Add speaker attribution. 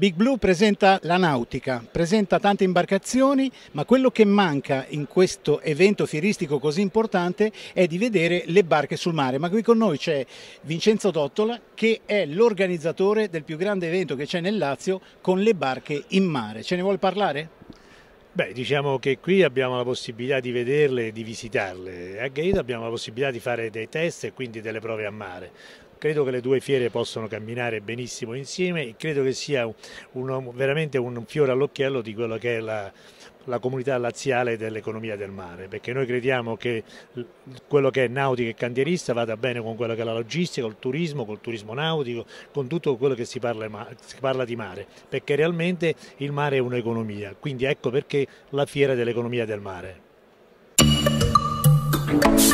Speaker 1: Big Blue presenta la nautica, presenta tante imbarcazioni, ma quello che manca in questo evento fieristico così importante è di vedere le barche sul mare. Ma qui con noi c'è Vincenzo Tottola che è l'organizzatore del più grande evento che c'è nel Lazio con le barche in mare. Ce ne vuole parlare?
Speaker 2: Beh, diciamo che qui abbiamo la possibilità di vederle e di visitarle. A Gaeta abbiamo la possibilità di fare dei test e quindi delle prove a mare credo che le due fiere possano camminare benissimo insieme e credo che sia un, veramente un fiore all'occhiello di quello che è la, la comunità laziale dell'economia del mare, perché noi crediamo che quello che è nautica e cantierista vada bene con quello che è la logistica, col turismo, col turismo nautico, con tutto quello che si parla, si parla di mare, perché realmente il mare è un'economia, quindi ecco perché la fiera dell'economia del mare.